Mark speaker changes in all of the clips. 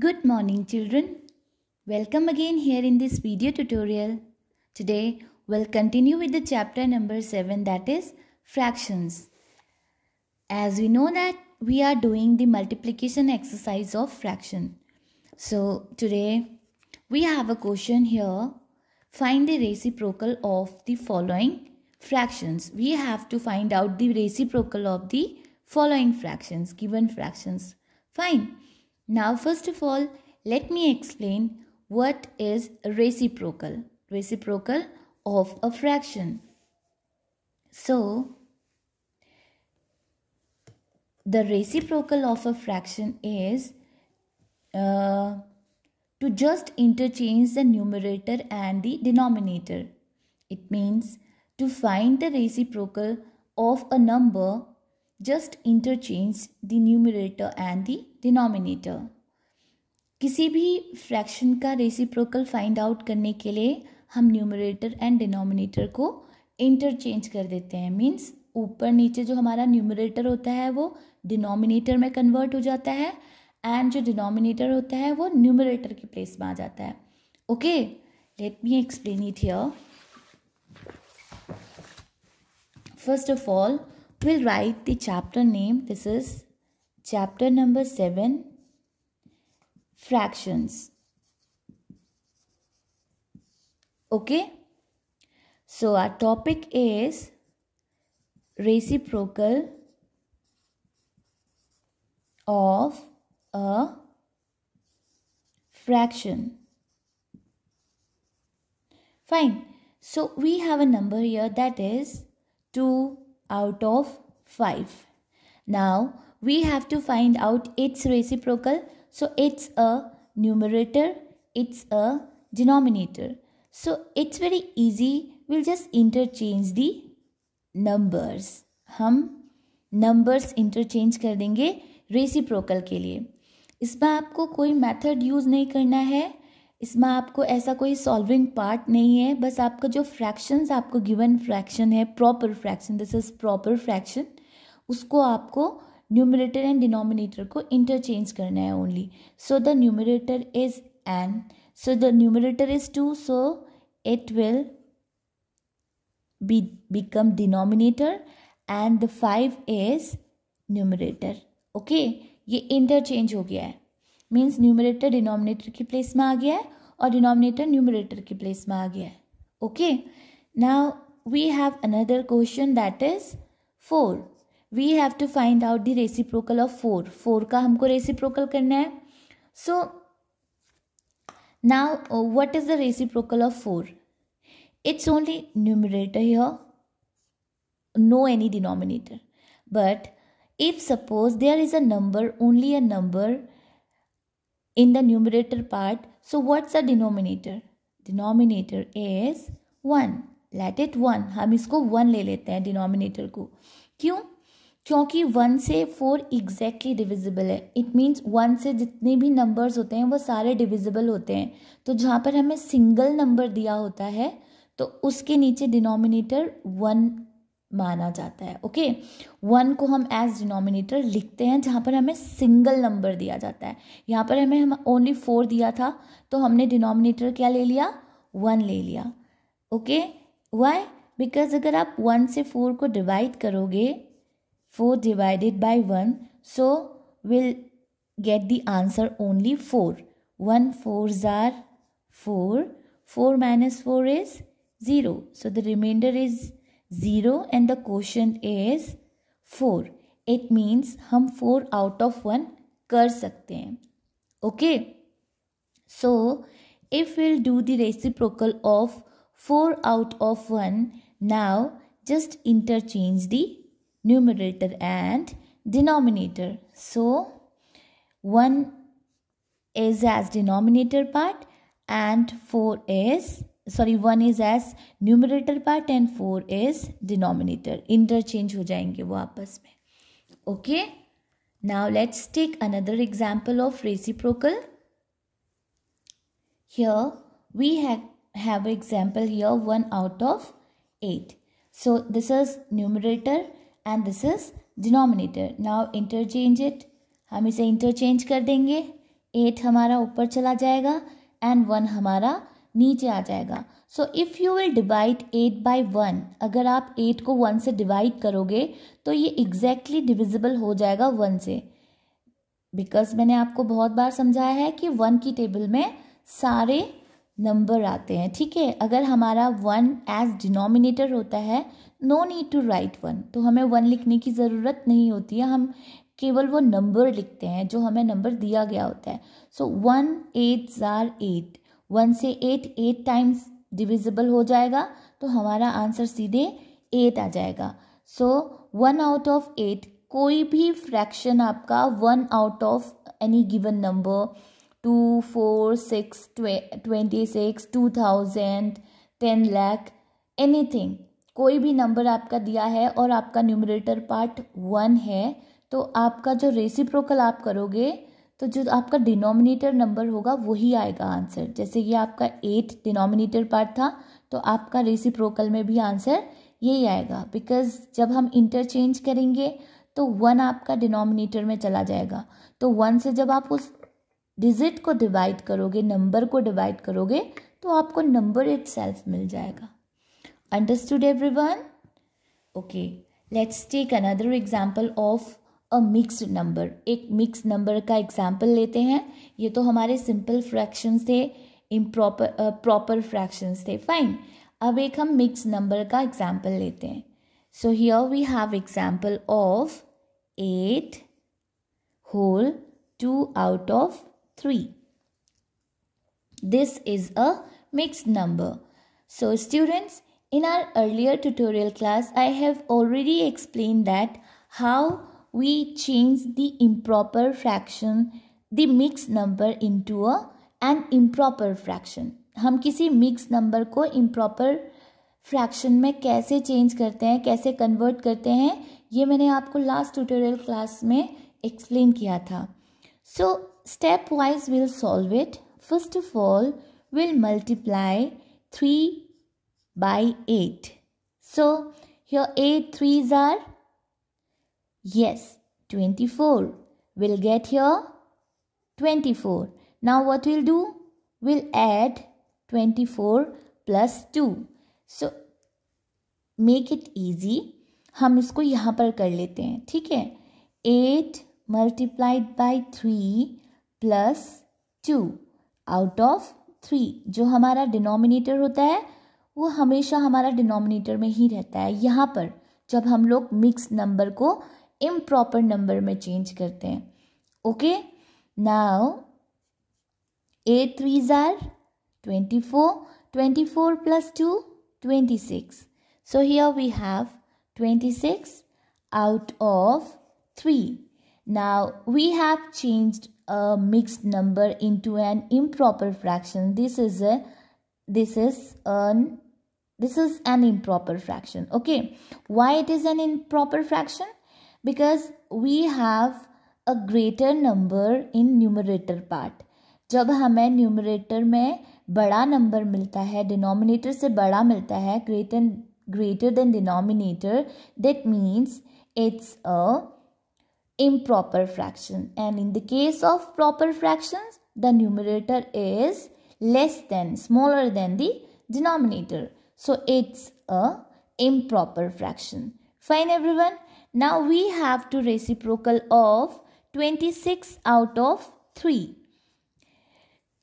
Speaker 1: Good morning children. Welcome again here in this video tutorial. Today we'll continue with the chapter number 7 that is fractions. As we know that we are doing the multiplication exercise of fraction. So today we have a question here. Find the reciprocal of the following fractions. We have to find out the reciprocal of the following fractions, given fractions. Fine. Now, first of all, let me explain what is reciprocal. Reciprocal of a fraction. So, the reciprocal of a fraction is uh, to just interchange the numerator and the denominator. It means to find the reciprocal of a number, just interchange the numerator and the denominator किसी भी fraction का reciprocal find out करने के लिए हम numerator and denominator को interchange कर देते हैं मीन्स ऊपर नीचे जो हमारा न्यूमरेटर होता है वो डिनोमिनेटर में कन्वर्ट हो जाता है एंड जो डिनोमिनेटर होता है वो न्यूमरेटर के प्लेस में आ जाता है okay let me explain it here first of all will write the chapter name this is chapter number 7 fractions okay so our topic is reciprocal of a fraction fine so we have a number here that is 2 out of 5 now we have to find out its reciprocal. So it's a numerator, it's a denominator. So it's very easy. We'll just interchange the numbers. hum numbers interchange kar denge reciprocal ke liye इसमें आपको कोई method use नहीं करना है इसमें आपको ऐसा कोई सॉल्विंग पार्ट नहीं है बस आपका जो फ्रैक्शंस आपको गिवन फ्रैक्शन है proper fraction this is proper fraction उसको आपको न्यूमरेटर एंड डिनोमिनेटर को इंटरचेंज करना है only so the numerator is N so the numerator is two so it will be become denominator and the five is numerator okay ये interchange हो गया है means numerator denominator की place में आ गया है और डिनोमिनेटर न्यूमरेटर की प्लेस में आ गया है okay now we have another question that is four we have to find out the reciprocal of four four का हमको रेसिप्रोकल करना है so now what is the reciprocal of four it's only numerator here no any denominator but if suppose there is a number only a number in the numerator part so what's the denominator denominator is 1 let it 1 हम इसको 1 ले लेते हैं denominator को क्यों क्योंकि one से four exactly divisible है इट मीन्स वन से जितने भी नंबर्स होते हैं वो सारे डिविजिबल होते हैं तो जहाँ पर हमें सिंगल नंबर दिया होता है तो उसके नीचे डिनोमिनेटर वन माना जाता है ओके वन को हम एज डिनोमिनेटर लिखते हैं जहाँ पर हमें सिंगल नंबर दिया जाता है यहाँ पर हमें हम ओनली फोर दिया था तो हमने डिनोमिनेटर क्या ले लिया वन ले लिया ओके वाई बिकॉज अगर आप वन से फोर को डिवाइड करोगे 4 divided by 1. So we'll get the answer only 4. 1 fours are 4. 4 minus 4 is 0. So the remainder is 0 and the quotient is 4. It means हम 4 out of 1 कर सकते हैं. Okay. So if we'll do the reciprocal of 4 out of 1 now just interchange the numerator and denominator. So, 1 is as denominator part and 4 is sorry 1 is as numerator part and 4 is denominator interchange ho jayenge wo aapas mein okay now let's take another example of reciprocal here we have have example here 1 out of 8 so this is numerator and this is denominator now interchange it हम इसे interchange कर देंगे eight हमारा ऊपर चला जाएगा and one हमारा नीचे आ जाएगा so if you will divide eight by one अगर आप एट को वन से डिवाइड करोगे तो ये एग्जैक्टली exactly डिविजिबल हो जाएगा वन से बिकॉज मैंने आपको बहुत बार समझाया है कि वन की टेबल में सारे नंबर आते हैं ठीक है अगर हमारा वन एज डिनोमिनेटर होता है no need to write one तो हमें वन लिखने की ज़रूरत नहीं होती है हम केवल वो नंबर लिखते हैं जो हमें नंबर दिया गया होता है so one eight are eight one से एट एट टाइम्स डिविजिबल हो जाएगा तो हमारा आंसर सीधे एट आ जाएगा so one out of eight कोई भी फ्रैक्शन आपका one out of any given number two four six twenty six two thousand ten lakh anything कोई भी नंबर आपका दिया है और आपका न्यूमरेटर पार्ट वन है तो आपका जो रेसिप्रोकल आप करोगे तो जो आपका डिनोमिनेटर नंबर होगा वही आएगा आंसर जैसे ये आपका एट डिनोमिनेटर पार्ट था तो आपका रेसिप्रोकल में भी आंसर यही आएगा बिकॉज जब हम इंटरचेंज करेंगे तो वन आपका डिनोमिनेटर में चला जाएगा तो वन से जब आप उस डिजिट को डिवाइड करोगे नंबर को डिवाइड करोगे तो आपको नंबर इट मिल जाएगा understood every one okay let's take another example of a mixed number एक मिक्स नंबर का एग्जाम्पल लेते हैं ये तो हमारे सिंपल फ्रैक्शन थे इम्प्रॉपर प्रॉपर फ्रैक्शंस थे फाइन अब एक हम मिक्स नंबर का एग्जाम्पल लेते हैं so here we have example of eight whole two out of three. This is a mixed number. So students, in our earlier tutorial class, I have already explained that how we change the improper fraction, the mixed number into a an improper fraction. हम किसी mix number को improper fraction में कैसे change करते हैं कैसे convert करते हैं ये मैंने आपको लास्ट ट्यूटोरियल क्लास में एक्सप्लेन किया था सो Stepwise we'll solve it. First of all, we'll multiply 3 by 8. So, here 8 3s are? Yes, 24. We'll get here 24. Now what we'll do? We'll add 24 plus 2. So, make it easy. हम इसको यहाँ पर कर लेते हैं ठीक है Eight multiplied by three. Plus two out of three जो हमारा डिनोमिनेटर होता है वो हमेशा हमारा डिनोमिनेटर में ही रहता है यहाँ पर जब हम लोग मिक्स नंबर को इम प्रॉपर नंबर में चेंज करते हैं okay now eight three are twenty four twenty four plus two twenty six so here we have twenty six out of three now we have changed a mixed number into an improper fraction this is a this is an this is an improper fraction okay why it is an improper fraction because we have a greater number in numerator part जब हमें numerator में बड़ा number मिलता है denominator से बड़ा मिलता है than greater than denominator. That means it's a improper fraction and in the case of proper fractions the numerator is less than smaller than the denominator so it's a improper fraction fine everyone now we have to reciprocal of 26 out of 3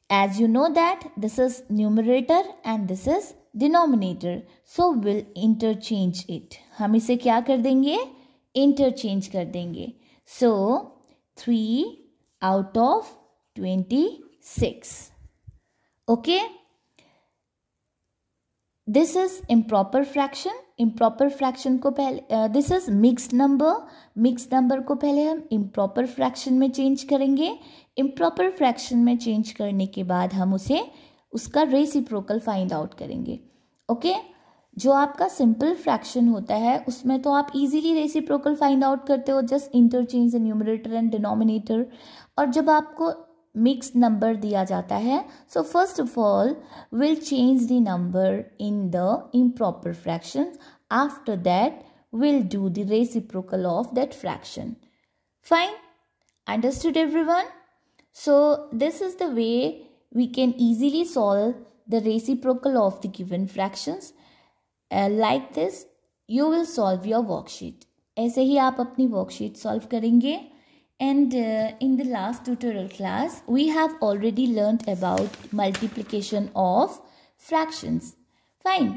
Speaker 1: as you know that this is numerator and this is denominator so we'll interchange it हम इसे क्या कर देंगे interchange कर देंगे So, 3 out of 26. Okay? This is improper fraction. Improper fraction को पहले this is mixed number. Mixed number को पहले हम improper fraction में change करेंगे improper fraction में change करने के बाद हम उसे उसका reciprocal find out करेंगे okay? जो आपका सिंपल फ्रैक्शन होता है उसमें तो आप इजीली रेसिप्रोकल फाइंड आउट करते हो just interchange in numerator and denominator और जब आपको मिक्स नंबर दिया जाता है so first of all will change the number in the improper fraction after that will do the reciprocal of that fraction fine understood every one so this is the way we can easily solve the reciprocal of the given fractions like this you will solve your worksheet ऐसे ही आप अपनी worksheet solve करेंगे and in the last tutorial class we have already learn about multiplication of fractions fine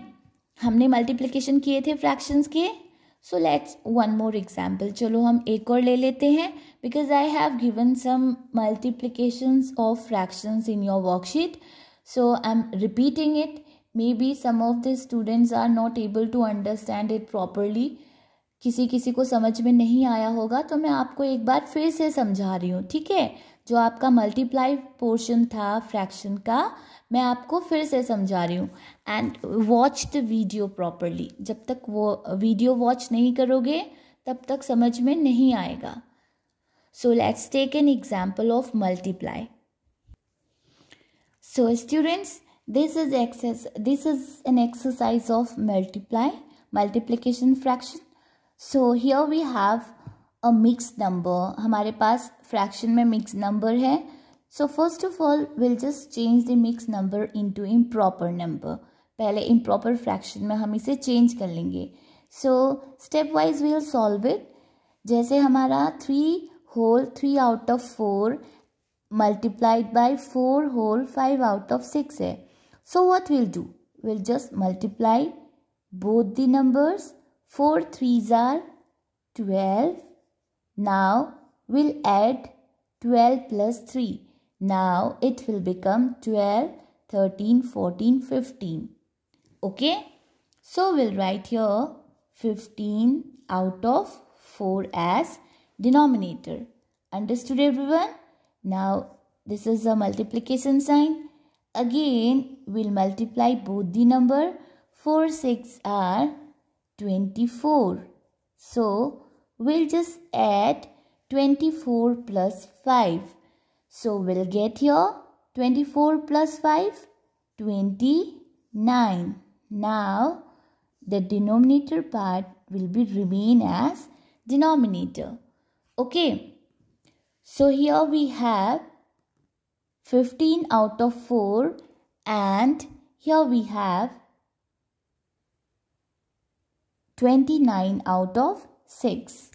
Speaker 1: हमने multiplication किए थे fractions के so let's one more example चलो हम एक और ले लेते हैं because I have given some multiplications of fractions in your worksheet so I am repeating it may be some of the students are not able to understand it properly किसी किसी को समझ में नहीं आया होगा तो मैं आपको एक बार फिर से समझा रही हूँ ठीक है जो आपका मल्टीप्लाई पोर्शन था फ्रैक्शन का मैं आपको फिर से समझा रही हूँ and watch the video properly जब तक वो वीडियो वॉच नहीं करोगे तब तक समझ में नहीं आएगा so let's take an example of multiply so students this is excess this is an exercise of multiply multiplication fraction so here we have a mixed number hamare paas fraction mein mixed number hai so first of all we'll just change the mixed number into improper number pehle improper fraction mein hum ise change kar lenge so step wise we'll solve it jaise hamara 3 whole three out of four multiplied by four whole five out of six है So what we'll do? We'll just multiply both the numbers. 4 threes are 12. Now we'll add 12 plus 3. Now it will become 12, 13, 14, 15. Okay? So we'll write here 15 out of 4 as denominator. Understood everyone? Now this is a multiplication sign. Again, we'll multiply both the number. 4, 6 are 24. So, we'll just add 24 plus 5. So, we'll get here 24 plus 5, 29. Now, the denominator part will be remain as denominator. Okay. So, here we have 15 out of 4 and here we have 29 out of 6.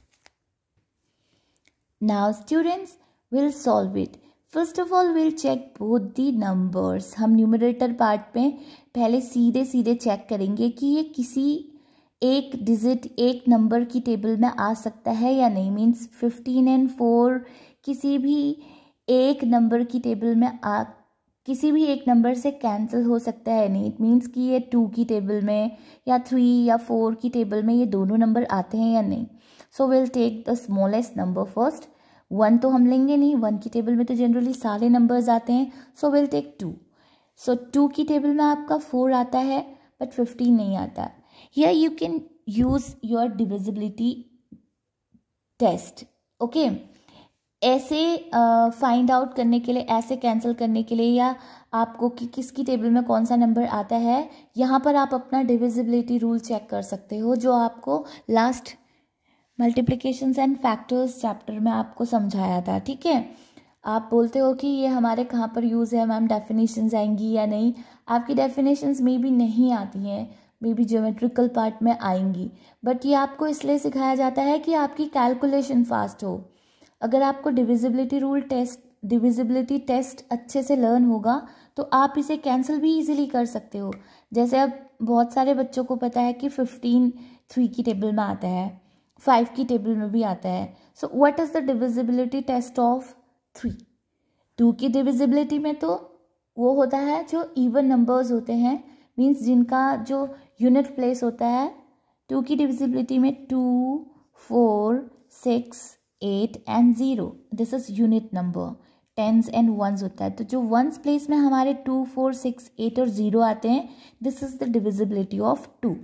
Speaker 1: Now students will solve it. First of all will check both the numbers हम numerator part में पहले सीधे सीधे check करेंगे कि ये किसी एक डिजिट एक नंबर की टेबल में आ सकता है या नहीं मीन्स फिफ्टीन एंड फोर किसी भी एक नंबर की टेबल में आ किसी भी एक नंबर से कैंसिल हो सकता है नहीं इट मीन्स कि ये टू की टेबल में या थ्री या फोर की टेबल में ये दोनों नंबर आते हैं या नहीं so will take the smallest number first one तो हम लेंगे नहीं वन की टेबल में तो जनरली सारे नंबर्स आते हैं so will take two so two की टेबल में आपका फोर आता है बट फिफ्टीन नहीं आता या you can use your divisibility test okay ऐसे फाइंड uh, आउट करने के लिए ऐसे कैंसिल करने के लिए या आपको कि किसकी टेबल में कौन सा नंबर आता है यहाँ पर आप अपना डिविजिबिलिटी रूल चेक कर सकते हो जो आपको last multiplication and factors chapter में आपको समझाया था ठीक है आप बोलते हो कि ये हमारे कहाँ पर यूज़ है मैम डेफिनेशंस आएंगी या नहीं आपकी डेफिनेशंस मे भी नहीं आती हैं मे बी ज्योमेट्रिकल पार्ट में आएंगी बट ये आपको इसलिए सिखाया जाता है कि आपकी कैलकुलेशन फास्ट हो अगर आपको divisibility rule test divisibility test अच्छे से लर्न होगा तो आप इसे कैंसिल भी इजीली कर सकते हो जैसे अब बहुत सारे बच्चों को पता है कि फिफ्टीन थ्री की टेबल में आता है फाइव की टेबल में भी आता है so what is the divisibility test of three two की डिविजिबिलिटी में तो वो होता है जो इवन नंबर्स होते हैं मीन्स जिनका जो यूनिट प्लेस होता है टू की डिविजिबिलिटी में two four six eight and zero this is unit number tens and ones होता है तो जो वंस प्लेस में हमारे टू फोर सिक्स एट और ज़ीरो आते हैं this is the divisibility of two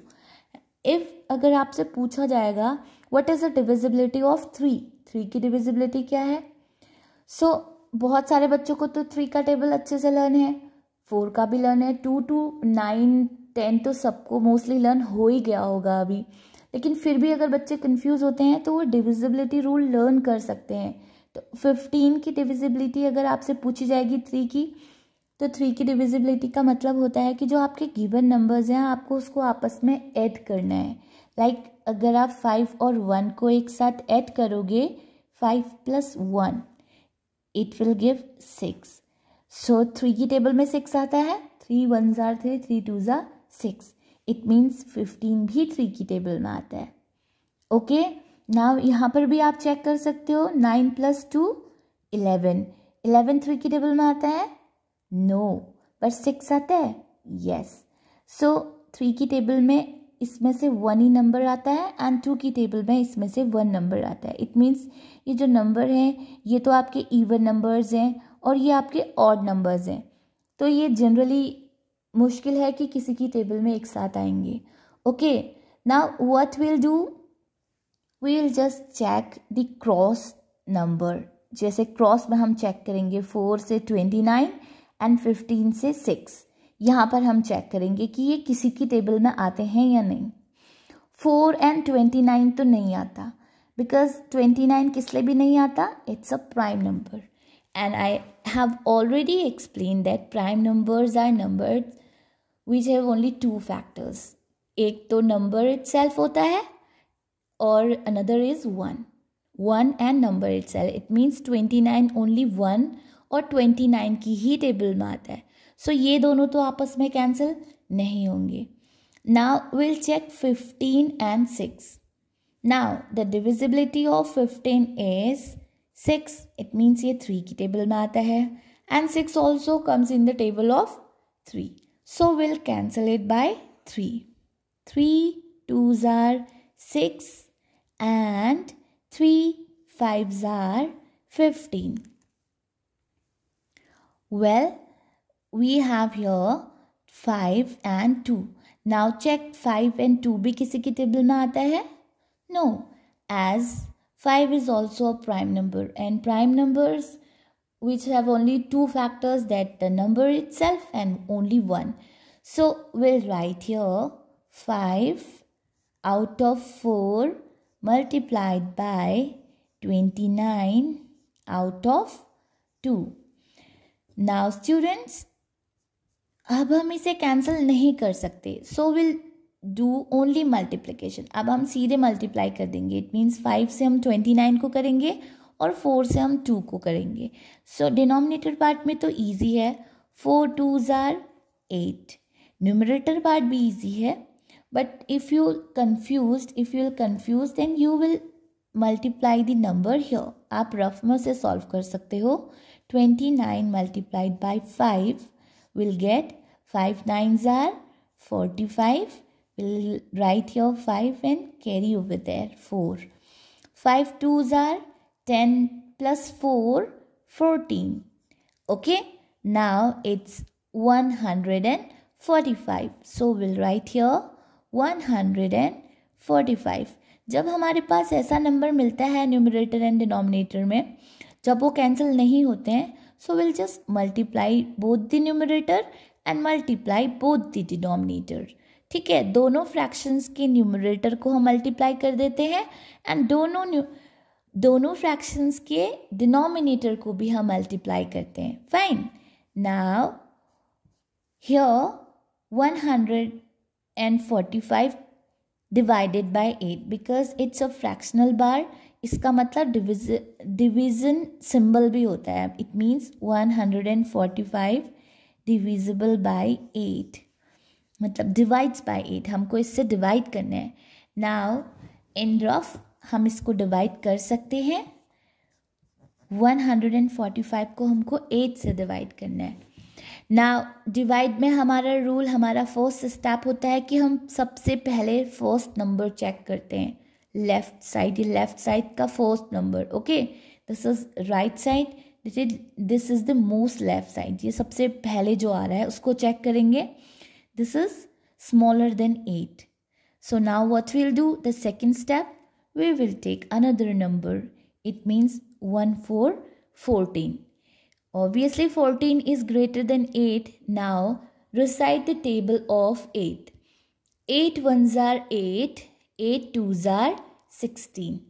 Speaker 1: if अगर आपसे पूछा जाएगा what is the divisibility of three three की डिविजिबिलिटी क्या है सो so, बहुत सारे बच्चों को तो थ्री का टेबल अच्छे से लर्न है फोर का भी लर्न है टू टू नाइन टेन तो सबको मोस्टली लर्न हो ही गया होगा अभी लेकिन फिर भी अगर बच्चे कन्फ्यूज़ होते हैं तो वो डिविजिबिलिटी रूल लर्न कर सकते हैं तो फिफ्टीन की डिविजिबिलिटी अगर आपसे पूछी जाएगी थ्री की तो थ्री की डिविजिबिलिटी का मतलब होता है कि जो आपके गिवन नंबर्स हैं आपको उसको आपस में ऐड करना है लाइक like, अगर आप फाइव और वन को एक साथ ऐड करोगे five plus one it will give six so three की टेबल में सिक्स आता है three one are three three two are six it means fifteen भी थ्री की टेबल में आता है ओके नाउ यहाँ पर भी आप चेक कर सकते हो nine plus two eleven eleven three की टेबल में आता है नो पर सिक्स आता है यस सो थ्री की टेबल में इसमें से वन ही नंबर आता है एंड टू की टेबल में इसमें से वन नंबर आता है इट मीन्स ये जो नंबर हैं ये तो आपके इवन नंबर्स हैं और ये आपके ऑड नंबर्स हैं तो ये जनरली मुश्किल है कि किसी की टेबल में एक साथ आएंगे okay now what will do will just check the cross number जैसे क्रॉस में हम चेक करेंगे फोर से ट्वेंटी नाइन एंड फिफ्टीन से सिक्स यहाँ पर हम चेक करेंगे कि ये किसी की टेबल में आते हैं या नहीं फोर एंड ट्वेंटी नाइन तो नहीं आता बिकॉज ट्वेंटी नाइन किस लिए भी नहीं आता it's a prime number and I have already explained that prime numbers are numbers which have only two factors. एक to number itself होता है or another is 1. 1 and number itself. It means 29 only 1 or 29 की ही table में आता है सो so, ये दोनों तो आपस में कैंसिल नहीं होंगे now will 15 and 6 Now the divisibility of 15 is six it means ये थ्री की टेबल में आता है and six also comes in the table of three so will cancel it by three three two are six and three five are fifteen well we have your five and two now check five and two भी किसी की table में आता है? No as 5 is also a prime number and prime numbers which have only two factors that the number itself and only one. So we'll write here 5 out of 4 multiplied by 29 out of 2. Now students, अब हम इसे cancel नहीं कर सकते we'll do only multiplication अब हम सीधे multiply कर देंगे इट मीन्स फाइव से हम ट्वेंटी नाइन को करेंगे और फोर से हम टू को करेंगे सो so, डिनोमिनेटर पार्ट में तो ईजी है four two are eight numerator part भी ईजी है but if you confuse if you confuse then you will multiply the number ह्यो आप रफ में से सॉल्व कर सकते हो twenty nine multiplied by five will get five nine are forty five will write here 5 and carry over there 4. 5 twos are 10 plus 4, 14. Okay, now it's 145. So we'll write here 145. जब हमारे पास ऐसा number मिलता है numerator and denominator में जब वो cancel नहीं होते हैं so will just multiply both the numerator and multiply both the denominator ठीक है दोनों फ्रैक्शंस के न्यूमरेटर को हम मल्टीप्लाई कर देते हैं एंड दोनों दोनों फ्रैक्शंस के डिनोमिनेटर को भी हम मल्टीप्लाई करते हैं fine now here five divided by eight because it's a fractional bar इसका मतलब डिविजन सिंबल भी होता है it means one hundred and forty five divisible by eight मतलब डिवाइड्स बाय एट हमको इससे डिवाइड करना है नाउ इन रफ हम इसको डिवाइड कर सकते हैं 145 को हमको एट से डिवाइड करना है ना डिवाइड में हमारा रूल हमारा फर्स्ट स्टेप होता है कि हम सबसे पहले फर्स्ट नंबर चेक करते हैं लेफ्ट साइड ये लेफ्ट साइड का first number okay this is right side this is the most left side ये सबसे पहले जो आ रहा है उसको चेक करेंगे This is smaller than 8. So now what we'll do, the second step, we will take another number. It means 1, 4, 14. Obviously 14 is greater than 8. Now recite the table of 8. 8 ones are 8, 8 twos are 16.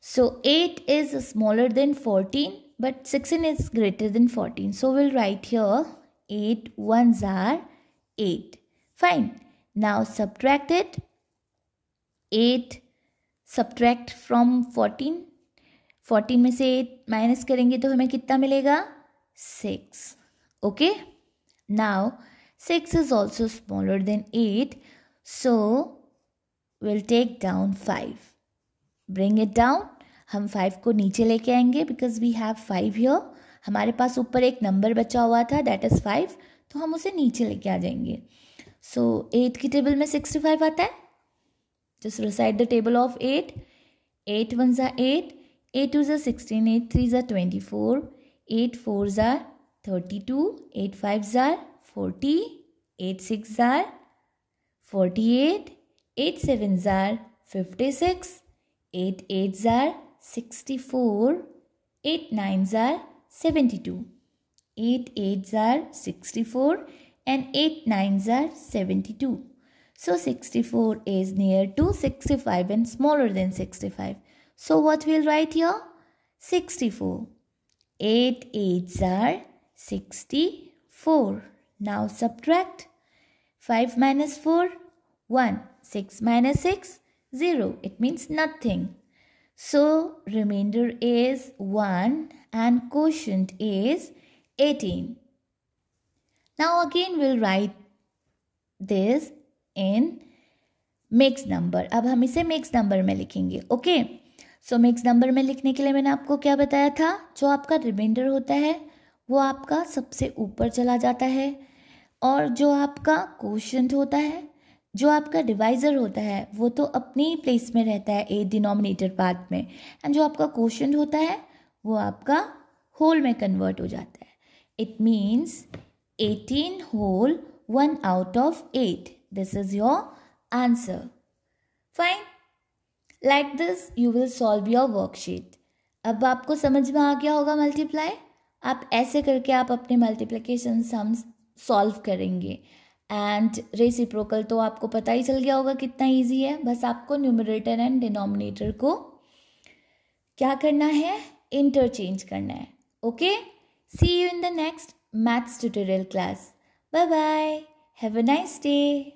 Speaker 1: So 8 is smaller than 14 but 16 is greater than 14. So we'll write here 8 ones are 8. Fine. Now subtract it. 8 subtract from fourteen fourteen में से eight minus करेंगे तो हमें कितना मिलेगा six Okay? Now six is also smaller than eight So we'll take down five Bring it down. हम five को नीचे लेके आएंगे because we have five here. हमारे पास ऊपर एक नंबर बचा हुआ था दैट इज़ फाइव तो हम उसे नीचे लेके आ जाएंगे सो एट की टेबल में सिक्सटी फाइव आता है just recite the table of eight eight one are eight eight two are sixteen eight three are twenty four eight four are thirty two eight five are forty eight six are forty eight eight seven are fifty six eight eight are sixty four eight nine are seventy two eight eight are sixty four and 8 nines are 72. So 64 is near to 65 and smaller than 65. So what we'll write here? 64. 8 eights are 64. Now subtract. 5 minus 4, 1. 6 minus 6, 0. It means nothing. So remainder is 1 and quotient is 18. Now again we'll write this in mix number अब हम इसे mix number में लिखेंगे okay so mix number में लिखने के लिए मैंने आपको क्या बताया था जो आपका रिमाइंडर होता है वो आपका सबसे ऊपर चला जाता है और जो आपका क्वेश्चन होता है जो आपका डिवाइज़र होता है वो तो अपनी प्लेस में रहता है ए डिनोमिनेटर पार्ट में एंड जो आपका क्वेश्चन होता है वो आपका होल में कन्वर्ट हो जाता है it means 18 whole 1 out of 8. This is your answer. Fine. Like this you will solve your worksheet. अब आपको समझ में आ गया होगा मल्टीप्लाई आप ऐसे करके आप अपने मल्टीप्लिकेशन सम सॉल्व करेंगे एंड रेसिप्रोकल तो आपको पता ही चल गया होगा कितना इजी है बस आपको न्यूमरेटर एंड डिनोमिनेटर को क्या करना है इंटरचेंज करना है okay see you in the next maths tutorial class. Bye bye. Have a nice day.